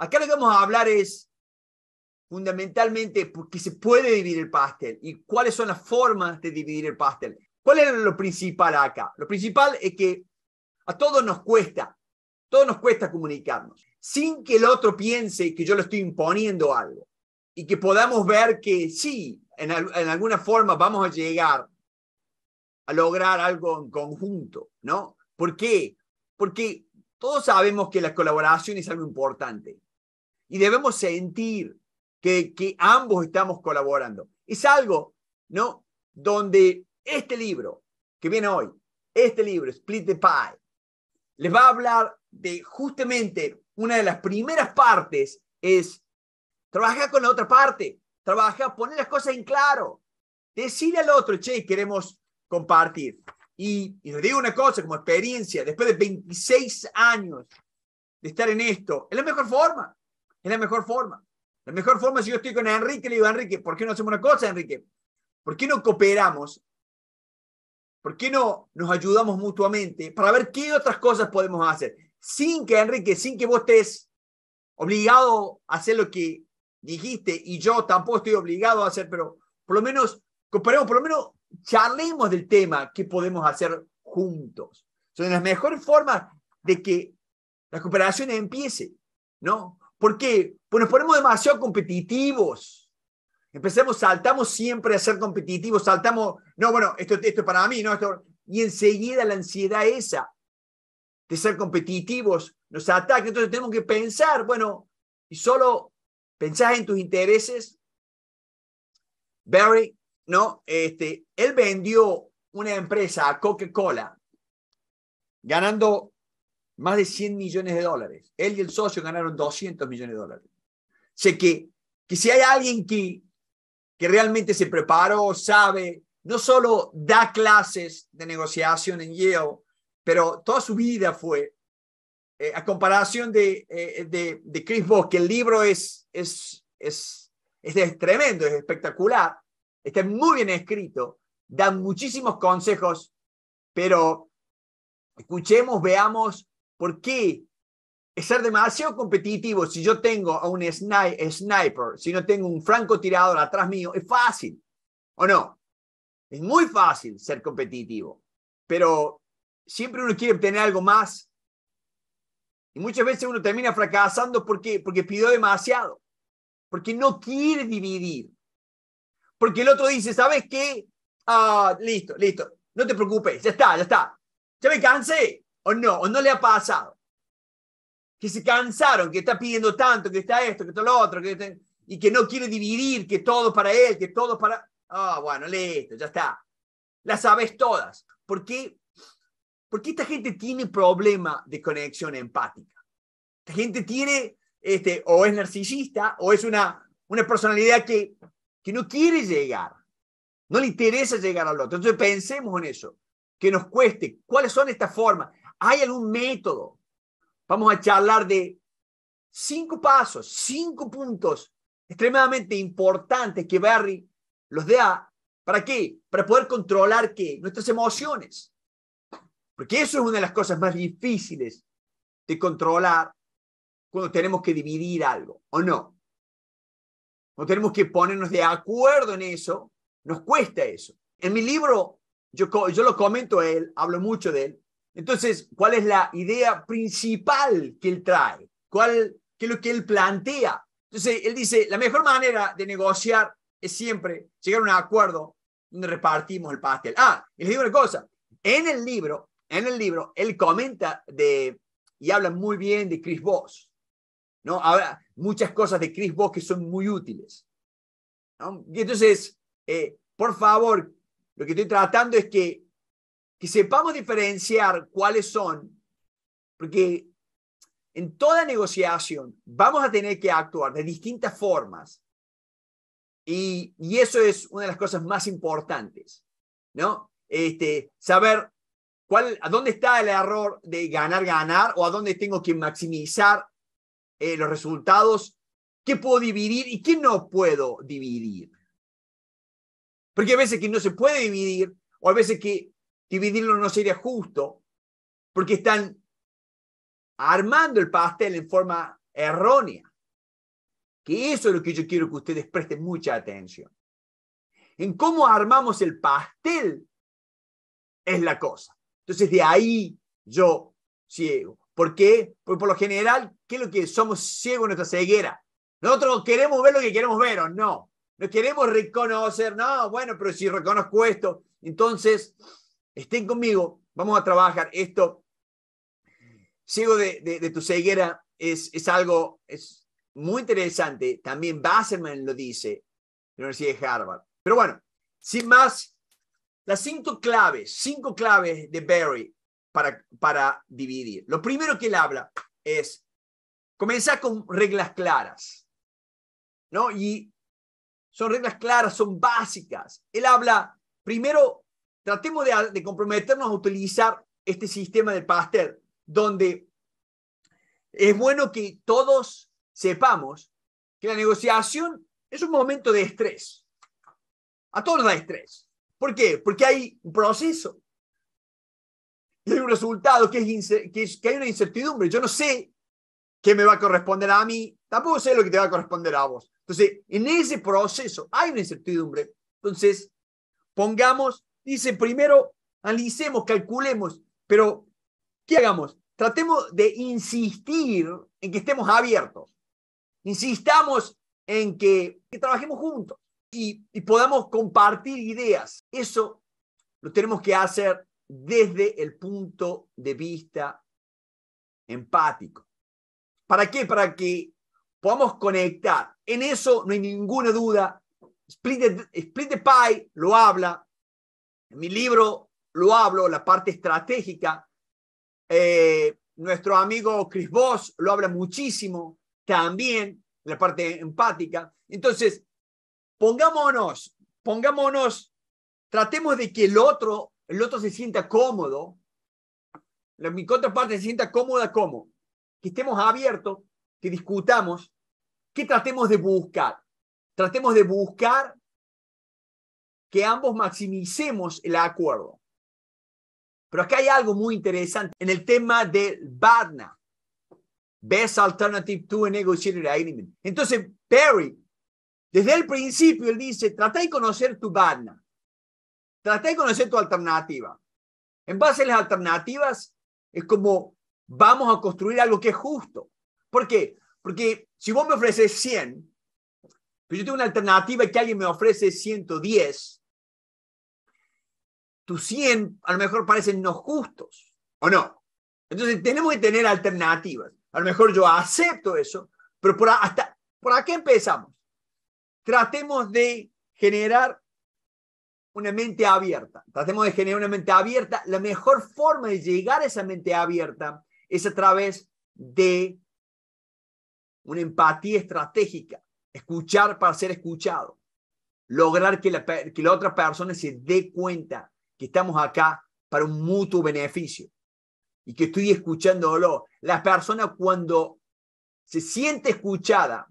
Acá lo que vamos a hablar es fundamentalmente qué se puede dividir el pastel y cuáles son las formas de dividir el pastel. ¿Cuál es lo principal acá? Lo principal es que a todos nos cuesta, todos nos cuesta comunicarnos, sin que el otro piense que yo le estoy imponiendo algo y que podamos ver que sí, en, en alguna forma vamos a llegar a lograr algo en conjunto, ¿no? ¿Por qué? Porque todos sabemos que la colaboración es algo importante y debemos sentir que, que ambos estamos colaborando. Es algo, ¿no? Donde este libro que viene hoy, este libro, Split the Pie, les va a hablar de justamente una de las primeras partes es trabajar con la otra parte, trabajar, poner las cosas en claro, decirle al otro, che, queremos compartir. Y, y les digo una cosa como experiencia, después de 26 años de estar en esto, es la mejor forma. Es la mejor forma. La mejor forma, si yo estoy con Enrique, le digo, Enrique, ¿por qué no hacemos una cosa, Enrique? ¿Por qué no cooperamos? ¿Por qué no nos ayudamos mutuamente para ver qué otras cosas podemos hacer? Sin que, Enrique, sin que vos estés obligado a hacer lo que dijiste y yo tampoco estoy obligado a hacer, pero por lo menos cooperemos, por lo menos charlemos del tema que podemos hacer juntos. Son las mejores formas de que la cooperación empiece, ¿no? ¿Por qué? Pues nos ponemos demasiado competitivos. Empecemos, saltamos siempre a ser competitivos, saltamos, no, bueno, esto, esto es para mí, no, Y enseguida la ansiedad esa de ser competitivos nos ataca. Entonces tenemos que pensar, bueno, y solo pensar en tus intereses. Barry, ¿no? Este, él vendió una empresa a Coca-Cola ganando más de 100 millones de dólares. Él y el socio ganaron 200 millones de dólares. sé que, que si hay alguien que, que realmente se preparó, sabe, no solo da clases de negociación en Yale, pero toda su vida fue, eh, a comparación eh, de, de, Chris Voss, que el libro es, es, es, es, es tremendo, es espectacular, está muy bien escrito, da muchísimos consejos, pero escuchemos, veamos ¿Por qué ser demasiado competitivo si yo tengo a un sniper, si no tengo un francotirador atrás mío? Es fácil, ¿o no? Es muy fácil ser competitivo, pero siempre uno quiere obtener algo más. Y muchas veces uno termina fracasando porque, porque pidió demasiado, porque no quiere dividir. Porque el otro dice, ¿sabes qué? Ah, listo, listo, no te preocupes, ya está, ya está. Ya me cansé, o no, o no le ha pasado. Que se cansaron, que está pidiendo tanto, que está esto, que está lo otro, y que no quiere dividir, que todo para él, que todo para... Ah, bueno, bueno, esto, ya está. Las sabes todas. ¿Por qué? Porque esta gente tiene problema de conexión empática. Esta gente tiene, este, o es narcisista, o es una, una personalidad que, que no quiere llegar. No le interesa llegar al otro. Entonces pensemos en eso que nos cueste. ¿Cuáles son estas formas? hay algún método. Vamos a charlar de cinco pasos, cinco puntos extremadamente importantes que Barry los da. ¿Para qué? Para poder controlar que Nuestras emociones. Porque eso es una de las cosas más difíciles de controlar cuando tenemos que dividir algo, ¿o no? Cuando tenemos que ponernos de acuerdo en eso, nos cuesta eso. En mi libro, yo, yo lo comento a él, hablo mucho de él, entonces, ¿cuál es la idea principal que él trae? ¿Cuál, ¿Qué es lo que él plantea? Entonces, él dice, la mejor manera de negociar es siempre llegar a un acuerdo donde repartimos el pastel. Ah, y les digo una cosa, en el libro, en el libro, él comenta de, y habla muy bien de Chris Voss, ¿no? Habla muchas cosas de Chris Voss que son muy útiles. ¿no? Y entonces, eh, por favor, lo que estoy tratando es que que sepamos diferenciar cuáles son, porque en toda negociación vamos a tener que actuar de distintas formas. Y, eso es una de las cosas más importantes, ¿no? Este, saber cuál, a dónde está el error de ganar, ganar, o a dónde tengo que maximizar eh, los resultados, qué puedo dividir y qué no puedo dividir. Porque a veces que no se puede dividir, o a veces que dividirlo no sería justo, porque están armando el pastel en forma errónea. Que eso es lo que yo quiero que ustedes presten mucha atención. En cómo armamos el pastel es la cosa. Entonces de ahí yo ciego. ¿Por qué? Porque por lo general, ¿qué es lo que somos ciegos en nuestra ceguera? Nosotros queremos ver lo que queremos ver o no. No queremos reconocer, no, bueno, pero si reconozco esto, entonces Estén conmigo, vamos a trabajar esto. Ciego de, tu ceguera es, es, algo es muy interesante. También Basserman lo dice, la Universidad de Harvard. Pero bueno, sin más, las cinco claves, cinco claves de Barry para, para dividir. Lo primero que él habla es comenzar con reglas claras. ¿no? Y son reglas claras, son básicas. Él habla primero tratemos de, comprometernos a utilizar este sistema del pastel, donde es bueno que todos sepamos que la negociación es un momento de estrés. A todos nos da estrés. ¿Por qué? Porque hay un proceso. Y hay un resultado que, que, es, que hay una incertidumbre. Yo no sé qué me va a corresponder a mí, tampoco sé lo que te va a corresponder a vos. Entonces, en ese proceso hay una incertidumbre. Entonces, pongamos Dice primero, analicemos, calculemos, pero ¿qué hagamos? Tratemos de insistir en que estemos abiertos. Insistamos en que, trabajemos juntos y, podamos compartir ideas. Eso lo tenemos que hacer desde el punto de vista empático. ¿Para qué? Para que podamos conectar. En eso no hay ninguna duda. Split Split the Pie lo habla, en mi libro lo hablo, la parte estratégica. Eh, nuestro amigo Chris Voss lo habla muchísimo también, la parte empática. Entonces, pongámonos, pongámonos, tratemos de que el otro, el otro se sienta cómodo. La, mi contraparte se sienta cómoda ¿cómo? que estemos abiertos, que discutamos, que tratemos de buscar. Tratemos de buscar que ambos maximicemos el acuerdo. Pero acá hay algo muy interesante en el tema del BADNA, Best Alternative to a Negotiated Agreement. Entonces, Perry, desde el principio, él dice, trata de conocer tu BADNA, trata de conocer tu alternativa. En base a las alternativas, es como vamos a construir algo que es justo. ¿Por qué? Porque si vos me ofreces 100, pero yo tengo una alternativa que alguien me ofrece 110, tus 100 a lo mejor parecen no justos, ¿o no? Entonces tenemos que tener alternativas. A lo mejor yo acepto eso, pero por, hasta, ¿por aquí empezamos? Tratemos de generar una mente abierta. Tratemos de generar una mente abierta. La mejor forma de llegar a esa mente abierta es a través de una empatía estratégica, escuchar para ser escuchado, lograr que que la otra persona se dé cuenta que estamos acá para un mutuo beneficio y que estoy escuchándolo. La persona cuando se siente escuchada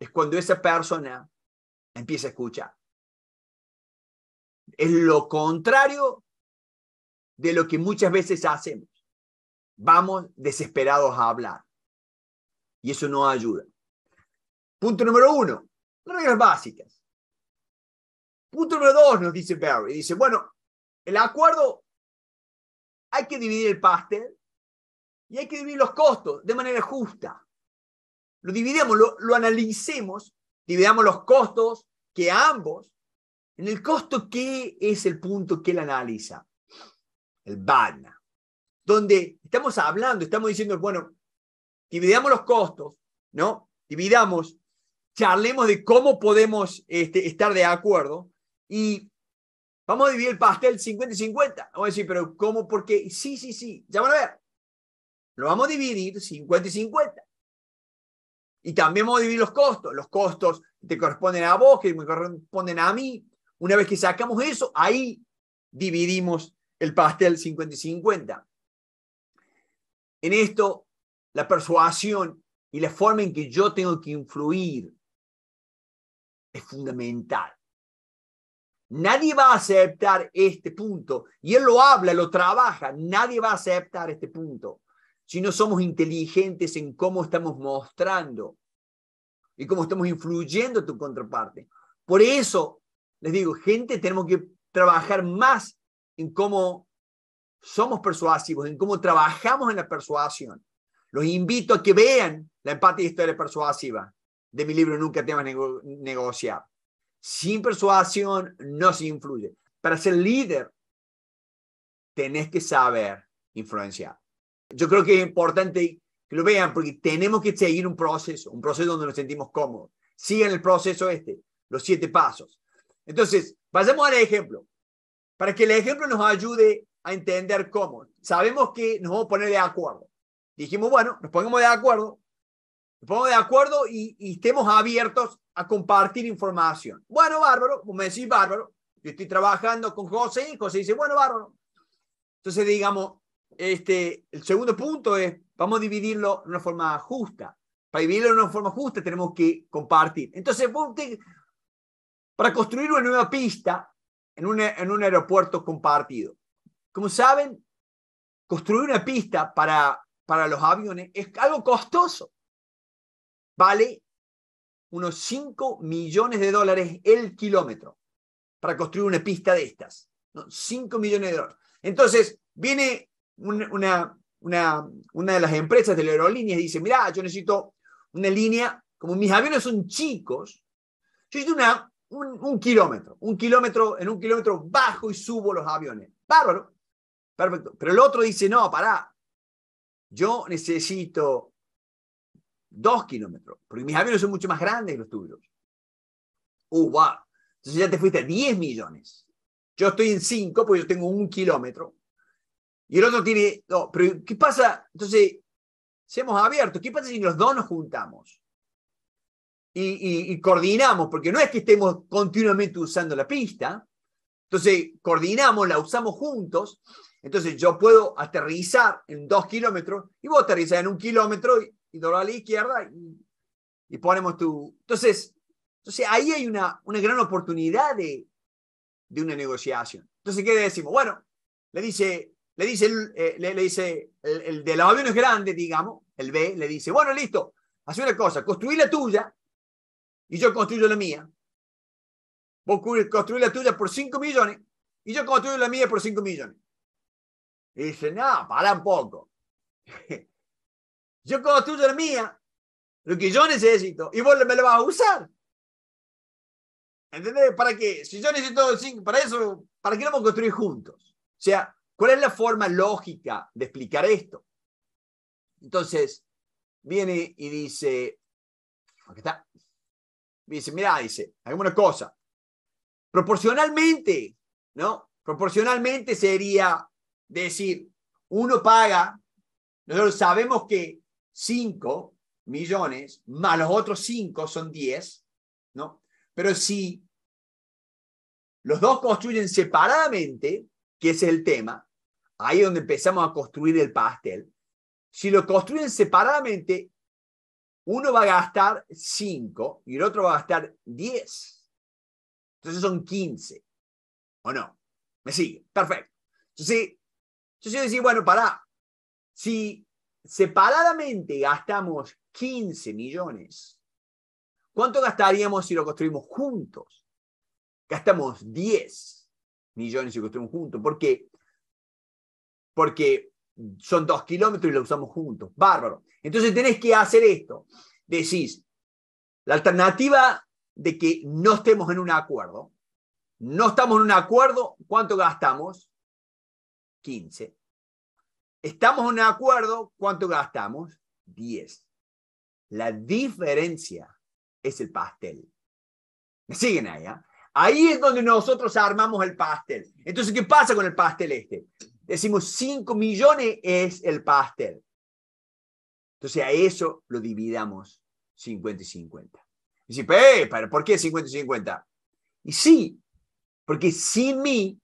es cuando esa persona empieza a escuchar. Es lo contrario de lo que muchas veces hacemos. Vamos desesperados a hablar. Y eso no ayuda. Punto número uno, reglas básicas. Punto número dos, nos dice Barry. Dice, bueno, el acuerdo, hay que dividir el pastel y hay que dividir los costos de manera justa. Lo dividimos, lo, analicemos, dividamos los costos que ambos, en el costo que es el punto que él analiza, el BANA, donde estamos hablando, estamos diciendo, bueno, dividamos los costos, ¿no? Dividamos, charlemos de cómo podemos este, estar de acuerdo, y vamos a dividir el pastel 50 y 50. Vamos a decir, pero ¿cómo? Porque sí, sí, sí. Ya van a ver. Lo vamos a dividir 50 y 50. Y también vamos a dividir los costos. Los costos que te corresponden a vos, que me corresponden a mí. Una vez que sacamos eso, ahí dividimos el pastel 50 y 50. En esto, la persuasión y la forma en que yo tengo que influir es fundamental. Nadie va a aceptar este punto. Y él lo habla, lo trabaja. Nadie va a aceptar este punto. Si no somos inteligentes en cómo estamos mostrando y cómo estamos influyendo a tu contraparte. Por eso les digo, gente, tenemos que trabajar más en cómo somos persuasivos, en cómo trabajamos en la persuasión. Los invito a que vean la empatía de historia persuasiva de mi libro Nunca temas negociar. Sin persuasión no se influye. Para ser líder, tenés que saber influenciar. Yo creo que es importante que lo vean porque tenemos que seguir un proceso, un proceso donde nos sentimos cómodos. Sigan el proceso este, los siete pasos. Entonces, pasemos al ejemplo, para que el ejemplo nos ayude a entender cómo. Sabemos que nos vamos a poner de acuerdo. Dijimos, bueno, nos ponemos de acuerdo nos de acuerdo y, estemos abiertos a compartir información. Bueno, bárbaro, me decís bárbaro, yo estoy trabajando con José y José dice, bueno, bárbaro. Entonces, digamos, este, el segundo punto es, vamos a dividirlo de una forma justa. Para dividirlo de una forma justa tenemos que compartir. Entonces, para construir una nueva pista en, en un aeropuerto compartido. Como saben, construir una pista para, para los aviones es algo costoso vale unos 5 millones de dólares el kilómetro para construir una pista de estas. 5 millones de dólares. Entonces, viene una, una, una, de las empresas de la aerolínea y dice, mira, yo necesito una línea, como mis aviones son chicos, yo necesito una, un, kilómetro, un kilómetro, en un kilómetro bajo y subo los aviones. Bárbaro, perfecto. Pero el otro dice, no, pará, yo necesito dos kilómetros, porque mis aviones son mucho más grandes que los tuyos. ¡Uh, wow! Entonces ya te fuiste a 10 millones. Yo estoy en 5 porque yo tengo un kilómetro. Y el otro tiene. pero ¿qué pasa? Entonces, seamos abiertos. ¿Qué pasa si los dos nos juntamos? Y, coordinamos, porque no es que estemos continuamente usando la pista. Entonces, coordinamos, la usamos juntos. Entonces, yo puedo aterrizar en dos kilómetros y vos aterrizás en un kilómetro y, y a la izquierda y, ponemos tu... Entonces, entonces ahí hay una, una gran oportunidad de, de una negociación. Entonces, ¿qué le decimos? Bueno, le dice, le dice, eh, le, dice el, el de los es grande digamos, el B, le dice, bueno, listo, haz una cosa, construí la tuya y yo construyo la mía. Vos construís la tuya por 5 millones y yo construyo la mía por 5 millones. Y dice, nada para un poco. Yo construyo la mía, lo que yo necesito, y vos me lo vas a usar. ¿Entendés? ¿Para qué? Si yo necesito cinco, para eso, ¿para qué lo vamos a construir juntos? O sea, ¿cuál es la forma lógica de explicar esto? Entonces, viene y dice, aquí está, dice, mira, dice, alguna una cosa. Proporcionalmente, ¿no? Proporcionalmente sería decir, uno paga, nosotros sabemos que 5 millones más los otros 5 son 10, ¿no? Pero si los dos construyen separadamente, que es el tema, ahí es donde empezamos a construir el pastel. Si lo construyen separadamente, uno va a gastar 5 y el otro va a gastar 10. Entonces son 15. ¿O no? ¿Me sigue? Perfecto. Entonces, yo decía, bueno, pará. Si separadamente gastamos 15 millones, ¿cuánto gastaríamos si lo construimos juntos? Gastamos 10 millones si lo construimos juntos. ¿Por qué? Porque son dos kilómetros y lo usamos juntos. Bárbaro. Entonces tenés que hacer esto. Decís, la alternativa de que no estemos en un acuerdo, no estamos en un acuerdo, ¿cuánto gastamos? 15. Estamos en acuerdo, ¿cuánto gastamos? Diez. La diferencia es el pastel. ¿Me siguen allá? Ah? Ahí es donde nosotros armamos el pastel. Entonces, ¿qué pasa con el pastel este? Decimos cinco millones es el pastel. Entonces, a eso lo dividamos 50 y 50. Y si pero ¿por qué 50 y 50? Y sí, porque sin mí,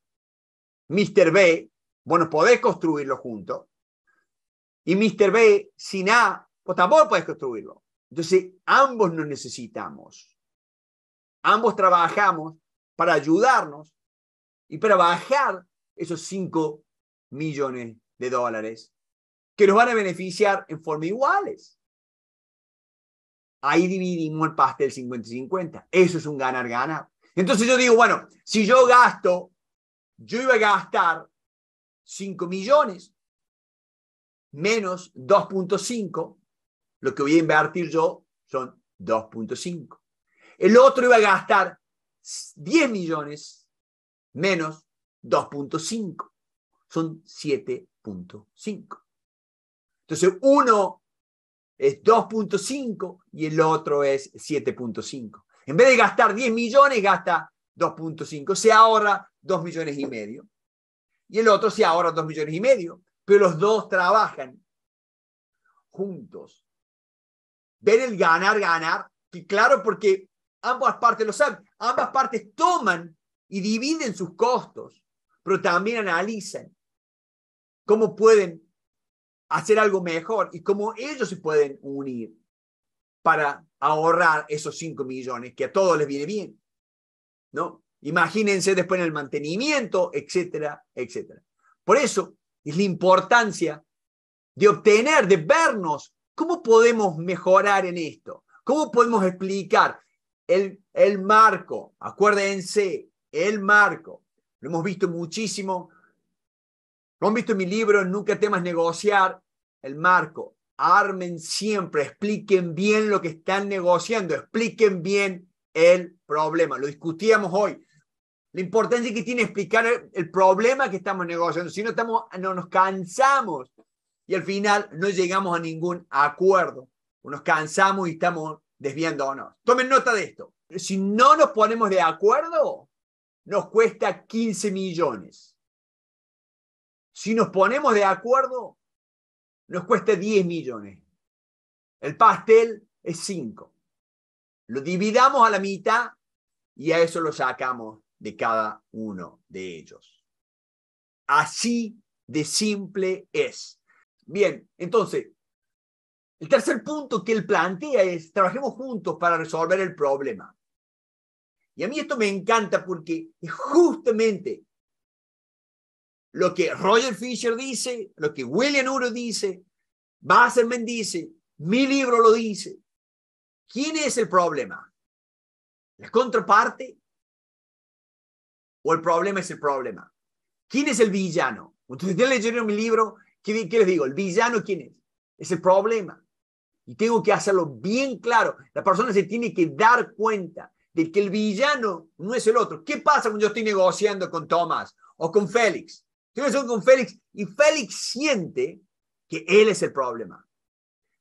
Mr. B bueno, podés construirlo juntos. Y Mr. B sin A, pues tampoco podés construirlo. Entonces, ambos nos necesitamos. Ambos trabajamos para ayudarnos y para bajar esos 5 millones de dólares que nos van a beneficiar en forma iguales. Ahí dividimos el pastel 50-50. Eso es un ganar-ganar. Entonces yo digo, bueno, si yo gasto, yo iba a gastar 5 millones menos 2.5, lo que voy a invertir yo son 2.5. El otro iba a gastar 10 millones menos 2.5, son 7.5. Entonces uno es 2.5 y el otro es 7.5. En vez de gastar 10 millones, gasta 2.5, se ahorra 2 millones y medio y el otro sí ahorra dos millones y medio, pero los dos trabajan juntos. Ver el ganar, ganar, Y claro, porque ambas partes lo saben, ambas partes toman y dividen sus costos, pero también analizan cómo pueden hacer algo mejor y cómo ellos se pueden unir para ahorrar esos cinco millones, que a todos les viene bien. ¿No? Imagínense después en el mantenimiento, etcétera, etcétera. Por eso es la importancia de obtener, de vernos cómo podemos mejorar en esto, cómo podemos explicar el, el marco. Acuérdense, el marco. Lo hemos visto muchísimo. Lo han visto en mi libro, Nunca temas negociar, el marco. Armen siempre, expliquen bien lo que están negociando, expliquen bien el problema. Lo discutíamos hoy. La importancia que tiene explicar el, problema que estamos negociando. Si no, estamos, no nos cansamos y al final no llegamos a ningún acuerdo. Nos cansamos y estamos desviando o no. Tomen nota de esto. Si no nos ponemos de acuerdo, nos cuesta 15 millones. Si nos ponemos de acuerdo, nos cuesta 10 millones. El pastel es 5. Lo dividamos a la mitad y a eso lo sacamos de cada uno de ellos. Así de simple es. Bien, entonces, el tercer punto que él plantea es, trabajemos juntos para resolver el problema. Y a mí esto me encanta porque justamente lo que Roger Fisher dice, lo que William Uro dice, Basserman dice, mi libro lo dice. ¿Quién es el problema? ¿La contraparte? o el problema es el problema. ¿Quién es el villano? Ustedes leyeron mi libro, ¿qué, les digo? ¿El villano quién es? Es el problema. Y tengo que hacerlo bien claro. La persona se tiene que dar cuenta de que el villano no es el otro. ¿Qué pasa cuando yo estoy negociando con Tomás o con Félix? Estoy negociando con Félix y Félix siente que él es el problema.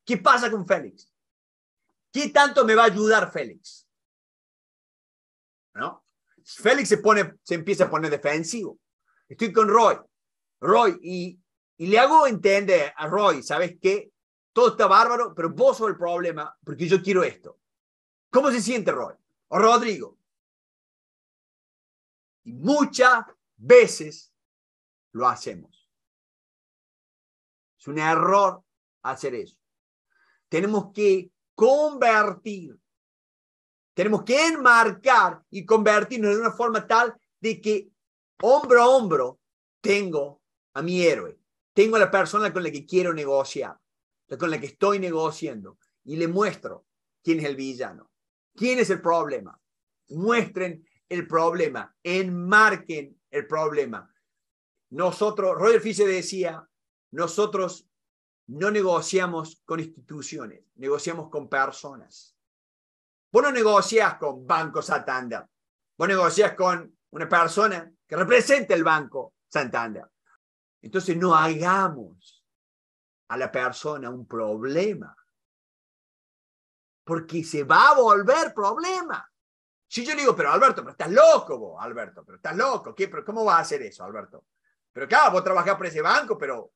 ¿Qué pasa con Félix? ¿Qué tanto me va a ayudar Félix? ¿No? Félix se, pone, se empieza a poner defensivo. Estoy con Roy. Roy, y, y le hago entender a Roy, ¿sabes qué? Todo está bárbaro, pero vos sos el problema porque yo quiero esto. ¿Cómo se siente Roy? O oh, Rodrigo. Y muchas veces lo hacemos. Es un error hacer eso. Tenemos que convertir tenemos que enmarcar y convertirnos en una forma tal de que hombro a hombro tengo a mi héroe, tengo a la persona con la que quiero negociar, con la que estoy negociando y le muestro quién es el villano, quién es el problema. Muestren el problema, enmarquen el problema. Nosotros, Roger Fischer decía, nosotros no negociamos con instituciones, negociamos con personas. Vos no negociás con Banco Santander. Vos negocias con una persona que representa el Banco Santander. Entonces no hagamos a la persona un problema. Porque se va a volver problema. Si yo le digo, pero Alberto, pero estás loco vos, Alberto, pero estás loco. ¿Qué, ¿Cómo va a hacer eso, Alberto? Pero claro, vos trabajás para ese banco, pero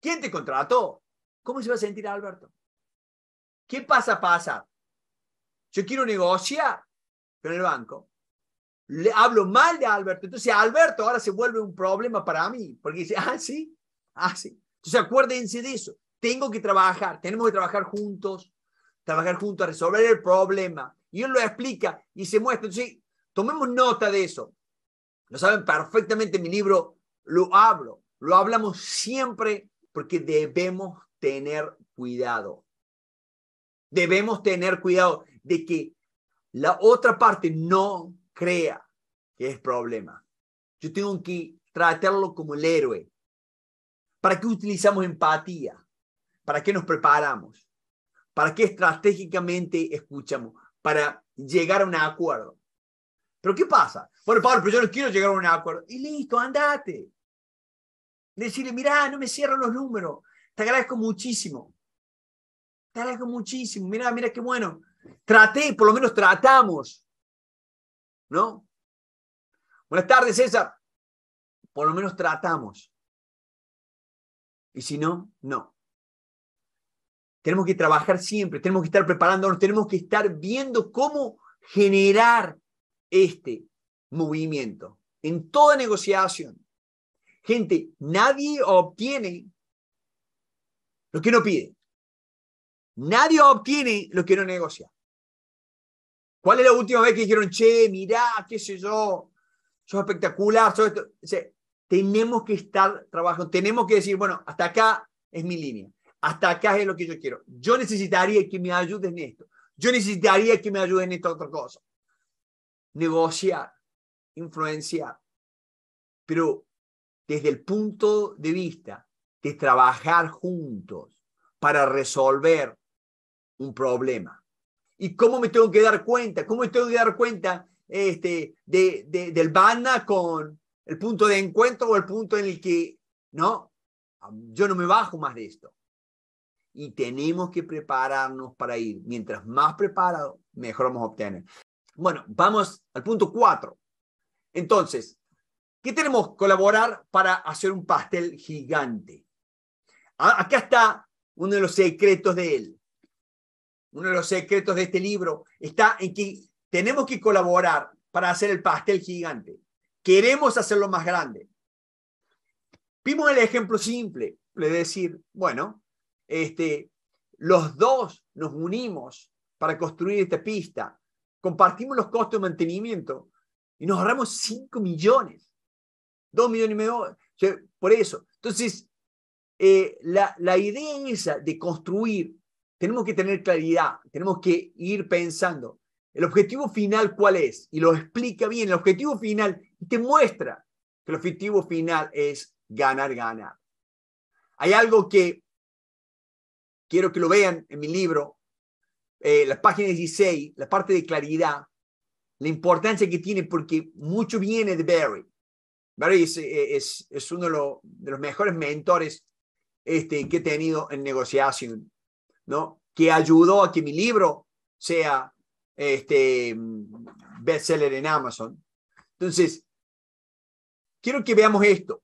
¿quién te contrató? ¿Cómo se va a sentir Alberto? ¿Qué pasa, pasa? Yo quiero negociar con el banco. Le hablo mal de Alberto. Entonces, Alberto ahora se vuelve un problema para mí, porque dice, ah, sí, ah, sí. Entonces, acuérdense de eso. Tengo que trabajar, tenemos que trabajar juntos, trabajar juntos a resolver el problema. Y él lo explica y se muestra. Entonces, tomemos nota de eso. Lo saben perfectamente, mi libro lo hablo, lo hablamos siempre porque debemos tener cuidado. Debemos tener cuidado de que la otra parte no crea que es problema. Yo tengo que tratarlo como el héroe. ¿Para qué utilizamos empatía? ¿Para qué nos preparamos? ¿Para qué estratégicamente escuchamos? Para llegar a un acuerdo. ¿Pero qué pasa? Bueno, Pablo, pero yo no quiero llegar a un acuerdo. Y listo, andate. Decirle, mirá, no me cierran los números. Te agradezco muchísimo. Te agradezco muchísimo. Mirá, mira qué bueno. Traté, por lo menos tratamos, ¿no? Buenas tardes, César. Por lo menos tratamos. Y si no, no. Tenemos que trabajar siempre, tenemos que estar preparándonos, tenemos que estar viendo cómo generar este movimiento en toda negociación. Gente, nadie obtiene lo que no pide. Nadie obtiene lo que no negocia. ¿Cuál es la última vez que dijeron, che, mirá, qué sé yo, sos espectacular, sos esto? tenemos que estar trabajando, tenemos que decir, bueno, hasta acá es mi línea, hasta acá es lo que yo quiero. Yo necesitaría que me ayuden en esto, yo necesitaría que me ayuden en esta otra cosa. Negociar, influenciar, pero desde el punto de vista de trabajar juntos para resolver un problema y cómo me tengo que dar cuenta, cómo me tengo que dar cuenta este, de, del banda con el punto de encuentro o el punto en el que, no, yo no me bajo más de esto. Y tenemos que prepararnos para ir. Mientras más preparado, mejor vamos a obtener. Bueno, vamos al punto cuatro. Entonces, ¿qué tenemos? Colaborar para hacer un pastel gigante. Acá está uno de los secretos de él uno de los secretos de este libro está en que tenemos que colaborar para hacer el pastel gigante. Queremos hacerlo más grande. Vimos el ejemplo simple de decir, bueno, este, los dos nos unimos para construir esta pista, compartimos los costos de mantenimiento y nos ahorramos 5 millones, 2 millones y medio, por eso. Entonces, eh, la, la idea esa de construir tenemos que tener claridad, tenemos que ir pensando. ¿El objetivo final cuál es? Y lo explica bien. El objetivo final te muestra que el objetivo final es ganar, ganar. Hay algo que quiero que lo vean en mi libro, eh, la página 16, la parte de claridad, la importancia que tiene, porque mucho viene de Barry. Barry es, eh, uno de, de, los mejores mentores este, que he tenido en negociación. ¿no? Que ayudó a que mi libro sea este, bestseller en Amazon. Entonces, quiero que veamos esto.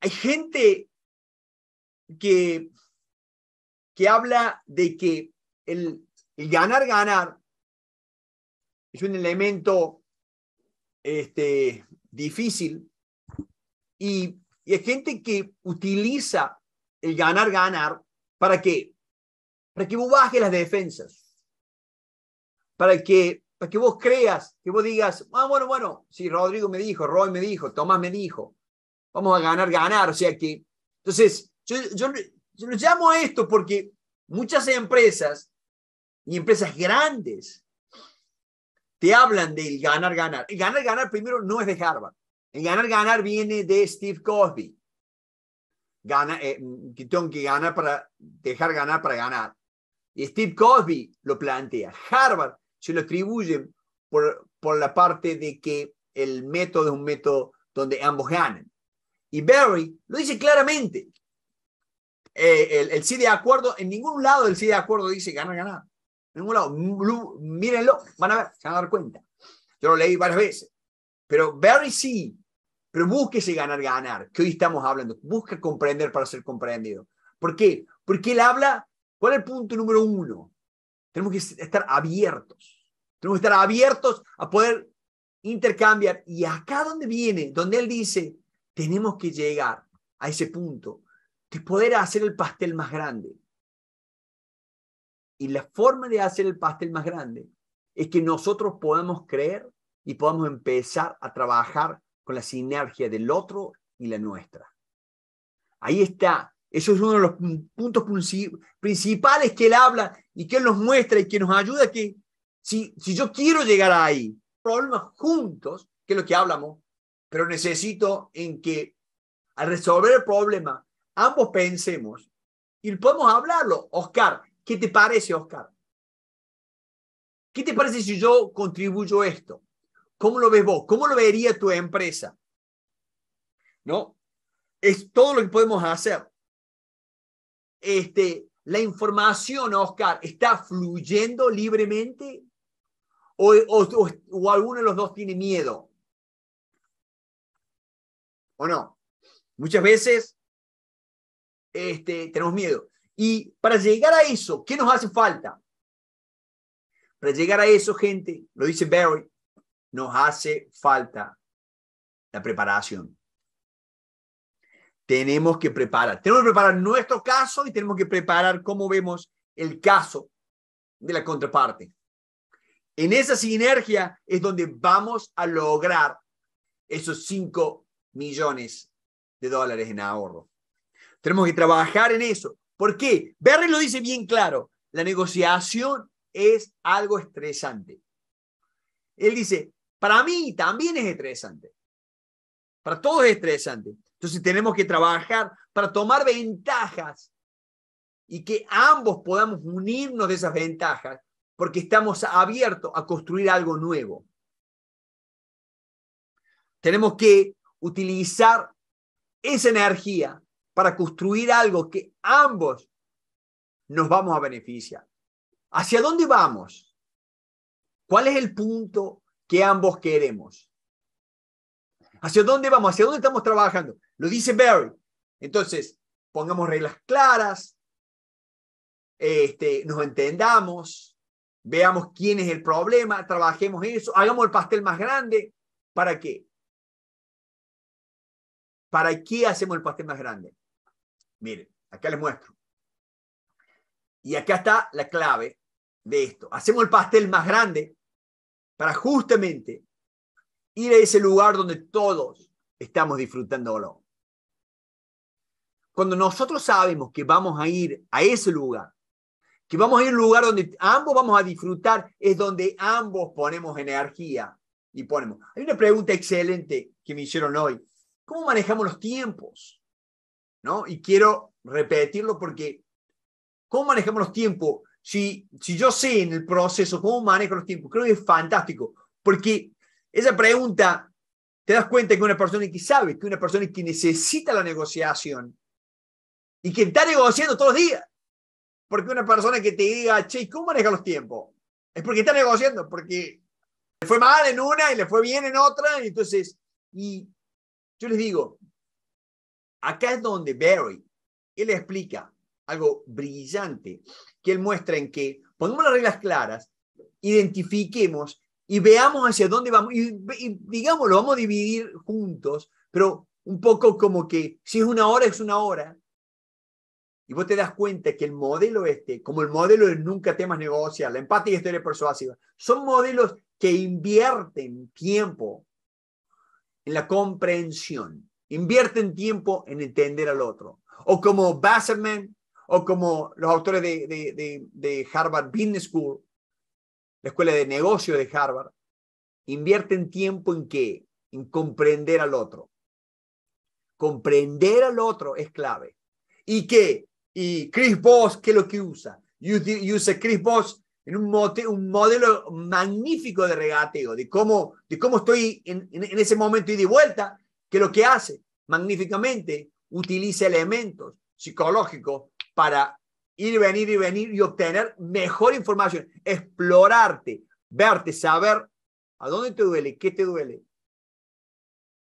Hay gente que, habla de que el, el ganar, ganar es un elemento este, difícil y hay gente que utiliza el ganar, ganar para que, para que vos bajes las defensas, para que, para que vos creas, que vos digas, ah, bueno, bueno, si Rodrigo me dijo, Roy me dijo, Tomás me dijo, vamos a ganar, ganar, o sea que, entonces, yo, yo, lo llamo a esto porque muchas empresas y empresas grandes te hablan del ganar, ganar. El ganar, ganar primero no es de Harvard. El ganar, ganar viene de Steve Cosby gana, eh, que tengo que ganar para dejar ganar para ganar. Y Steve Cosby lo plantea. Harvard se lo atribuye por, por la parte de que el método es un método donde ambos ganan. Y Barry lo dice claramente. Eh, el, sí de acuerdo, en ningún lado el sí de acuerdo dice ganar, ganar. En ningún lado. mírenlo, van a ver, se van a dar cuenta. Yo lo leí varias veces. Pero Barry sí pero búsquese ganar, ganar, que hoy estamos hablando. Busca comprender para ser comprendido. ¿Por qué? Porque él habla, ¿cuál es el punto número uno? Tenemos que estar abiertos. Tenemos que estar abiertos a poder intercambiar. Y acá donde viene, donde él dice, tenemos que llegar a ese punto de poder hacer el pastel más grande. Y la forma de hacer el pastel más grande es que nosotros podamos creer y podamos empezar a trabajar con la sinergia del otro y la nuestra. Ahí está. Eso es uno de los puntos principales que él habla y que él nos muestra y que nos ayuda que si, si yo quiero llegar ahí, problemas juntos, que es lo que hablamos, pero necesito en que al resolver el problema ambos pensemos y podemos hablarlo. Oscar, ¿qué te parece, Oscar? ¿Qué te parece si yo contribuyo esto? ¿Cómo lo ves vos? ¿Cómo lo vería tu empresa? ¿No? Es todo lo que podemos hacer. Este, la información, Oscar, ¿está fluyendo libremente? ¿O, alguno de los dos tiene miedo? ¿O no? Muchas veces este, tenemos miedo. Y para llegar a eso, ¿qué nos hace falta? Para llegar a eso, gente, lo dice Barry, nos hace falta la preparación. Tenemos que preparar. Tenemos que preparar nuestro caso y tenemos que preparar cómo vemos el caso de la contraparte. En esa sinergia es donde vamos a lograr esos 5 millones de dólares en ahorro. Tenemos que trabajar en eso. ¿Por qué? Berry lo dice bien claro. La negociación es algo estresante. Él dice, para mí también es estresante. Para todos es estresante. Entonces tenemos que trabajar para tomar ventajas y que ambos podamos unirnos de esas ventajas porque estamos abiertos a construir algo nuevo. Tenemos que utilizar esa energía para construir algo que ambos nos vamos a beneficiar. ¿Hacia dónde vamos? ¿Cuál es el punto ¿Qué ambos queremos. ¿Hacia dónde vamos? ¿Hacia dónde estamos trabajando? Lo dice Barry. Entonces, pongamos reglas claras, este, nos entendamos, veamos quién es el problema, trabajemos en eso, hagamos el pastel más grande. ¿Para qué? ¿Para qué hacemos el pastel más grande? Miren, acá les muestro. Y acá está la clave de esto. Hacemos el pastel más grande para justamente ir a ese lugar donde todos estamos disfrutándolo. Cuando nosotros sabemos que vamos a ir a ese lugar, que vamos a ir a un lugar donde ambos vamos a disfrutar, es donde ambos ponemos energía y ponemos. Hay una pregunta excelente que me hicieron hoy. ¿Cómo manejamos los tiempos? ¿No? Y quiero repetirlo porque ¿cómo manejamos los tiempos? si, yo sé en el proceso cómo manejo los tiempos, creo que es fantástico, porque esa pregunta te das cuenta que una persona que sabe, que una persona que necesita la negociación y que está negociando todos los días. Porque una persona que te diga, che, ¿cómo maneja los tiempos? Es porque está negociando, porque le fue mal en una y le fue bien en otra. Y entonces, y yo les digo, acá es donde Barry, él explica algo brillante que él muestra en que pongamos las reglas claras, identifiquemos y veamos hacia dónde vamos, y, digamos, lo vamos a dividir juntos, pero un poco como que si es una hora, es una hora. Y vos te das cuenta que el modelo este, como el modelo de nunca temas negociar, la empatía y historia persuasiva, son modelos que invierten tiempo en la comprensión, invierten tiempo en entender al otro. O como Basserman o como los autores de, de, de, Harvard Business School, la escuela de negocio de Harvard, invierten tiempo en qué? En comprender al otro. Comprender al otro es clave. ¿Y qué? Y Chris Voss, ¿qué es lo que usa? Usa Chris Voss en un, un modelo magnífico de regateo, de cómo, de cómo estoy en, en ese momento y de vuelta, que lo que hace magníficamente utiliza elementos psicológicos, para ir, venir y venir y obtener mejor información, explorarte, verte, saber a dónde te duele, qué te duele,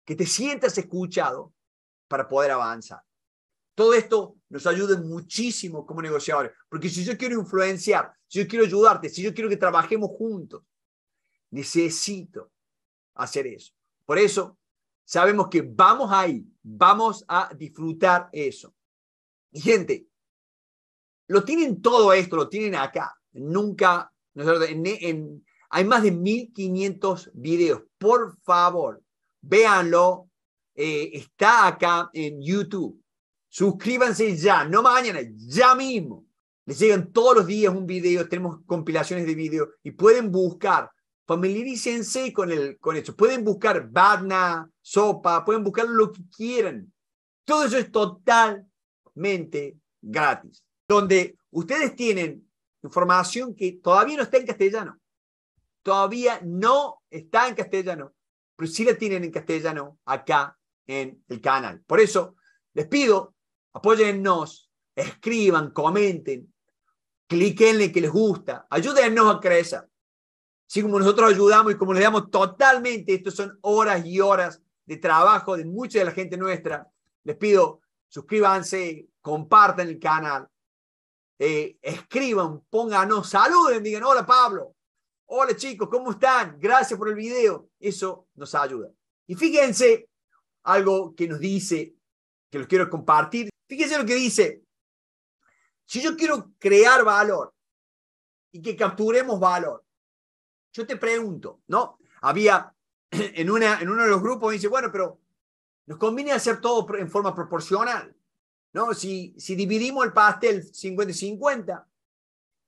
que te sientas escuchado para poder avanzar. Todo esto nos ayuda muchísimo como negociadores, porque si yo quiero influenciar, si yo quiero ayudarte, si yo quiero que trabajemos juntos, necesito hacer eso. Por eso sabemos que vamos ahí, vamos a disfrutar eso. Y gente, lo tienen todo esto, lo tienen acá. Nunca, hay más de 1500 videos. Por favor, véanlo. Eh, está acá en YouTube. Suscríbanse ya, no mañana, ya mismo. Les llegan todos los días un video, tenemos compilaciones de videos y pueden buscar, familiarícense con, el, con esto, pueden buscar Badna, Sopa, pueden buscar lo que quieran. Todo eso es totalmente gratis donde ustedes tienen información que todavía no está en castellano, todavía no está en castellano, pero sí la tienen en castellano acá en el canal. Por eso les pido, apóyennos, escriban, comenten, cliquenle que les gusta, ayúdennos a crecer. Así como nosotros ayudamos y como les damos totalmente, estos son horas y horas de trabajo de mucha de la gente nuestra. Les pido, suscríbanse, compartan el canal, eh, escriban, pónganos, saluden, digan, hola Pablo, hola chicos, ¿cómo están? Gracias por el video. Eso nos ayuda. Y fíjense algo que nos dice, que los quiero compartir. Fíjense lo que dice. Si yo quiero crear valor y que capturemos valor, yo te pregunto, ¿no? Había en, una, en uno de los grupos, dice, bueno, pero nos conviene hacer todo en forma proporcional. ¿no? Si, si dividimos el pastel 50 y 50,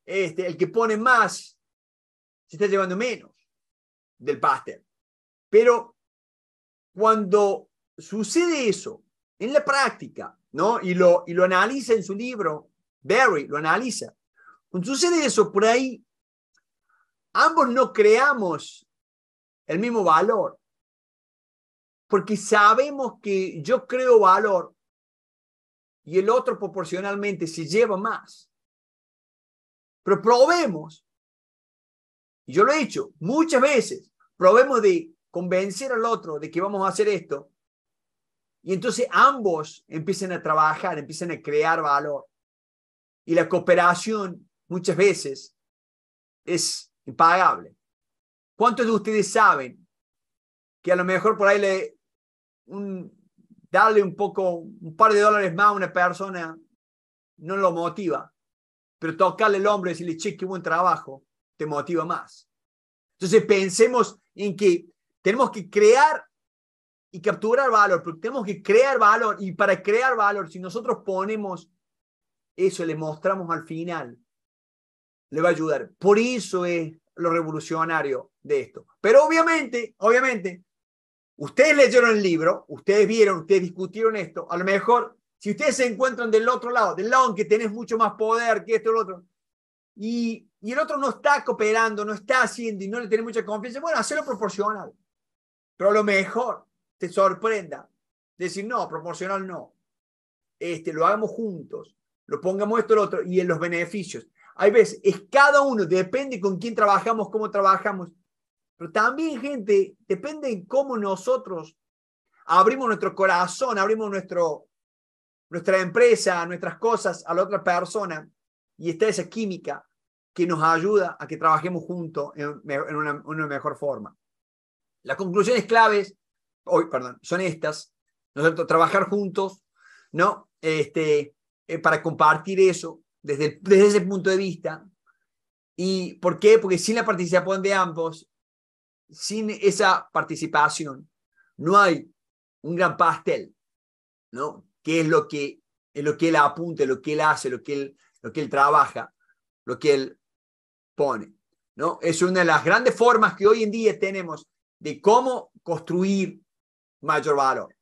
este, el que pone más se está llevando menos del pastel. Pero cuando sucede eso en la práctica, ¿no? Y lo, y lo analiza en su libro, Barry lo analiza. Cuando sucede eso por ahí, ambos no creamos el mismo valor, porque sabemos que yo creo valor y el otro proporcionalmente se lleva más. Pero probemos, yo lo he hecho muchas veces, probemos de convencer al otro de que vamos a hacer esto, y entonces ambos empiezan a trabajar, empiezan a crear valor. Y la cooperación muchas veces es impagable. ¿Cuántos de ustedes saben que a lo mejor por ahí le, darle un poco, un par de dólares más a una persona no lo motiva, pero tocarle el hombre y decirle, che, buen trabajo, te motiva más. Entonces pensemos en que tenemos que crear y capturar valor, porque tenemos que crear valor y para crear valor, si nosotros ponemos eso, le mostramos al final, le va a ayudar. Por eso es lo revolucionario de esto. Pero obviamente, obviamente, Ustedes leyeron el libro, ustedes vieron, ustedes discutieron esto. A lo mejor, si ustedes se encuentran del otro lado, del lado en que tenés mucho más poder que esto o lo otro, y, el otro no está cooperando, no está haciendo y no le tenés mucha confianza, bueno, hacerlo proporcional. Pero a lo mejor te sorprenda. Decir, no, proporcional no. Este, lo hagamos juntos, lo pongamos esto, el otro, y en los beneficios. Hay veces, es cada uno, depende con quién trabajamos, cómo trabajamos, pero también, gente, depende de cómo nosotros abrimos nuestro corazón, abrimos nuestro, nuestra empresa, nuestras cosas a la otra persona y está esa química que nos ayuda a que trabajemos juntos en, una, mejor forma. Las conclusiones claves, hoy, perdón, son estas, ¿no Trabajar juntos, ¿no? Este, eh, para compartir eso desde, desde ese punto de vista. ¿Y por qué? Porque sin la participación de ambos sin esa participación no hay un gran pastel, ¿no? ¿Qué es lo que, es lo que él apunta, lo que él hace, lo que él, lo que él trabaja, lo que él pone, ¿no? Es una de las grandes formas que hoy en día tenemos de cómo construir mayor valor.